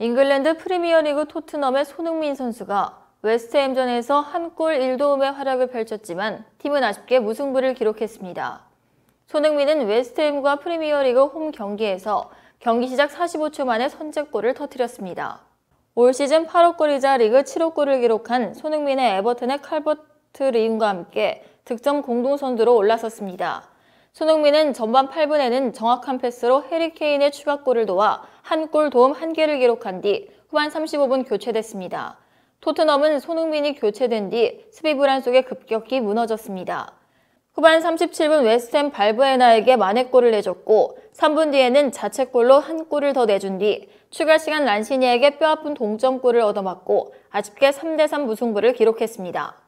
잉글랜드 프리미어리그 토트넘의 손흥민 선수가 웨스트햄전에서 한 골 1도움의 활약을 펼쳤지만 팀은 아쉽게 무승부를 기록했습니다. 손흥민은 웨스트햄과 프리미어리그 홈 경기에서 경기 시작 45초 만에 선제골을 터뜨렸습니다. 올 시즌 8호 골이자 리그 7호 골을 기록한 손흥민의 에버튼의 칼버트 리인과 함께 득점 공동 선두로 올라섰습니다. 손흥민은 전반 8분에는 정확한 패스로 해리케인의 추가골을 도와 한골 도움 한개를 기록한 뒤 후반 35분 교체됐습니다. 토트넘은 손흥민이 교체된 뒤 수비 불안 속에 급격히 무너졌습니다. 후반 37분 웨스템 발브에나에게 만회골을 내줬고 3분 뒤에는 자책골로 한 골을 더 내준 뒤 추가 시간 란시니에게 뼈아픈 동점골을 얻어맞고 아쉽게 3대3 무승부를 기록했습니다.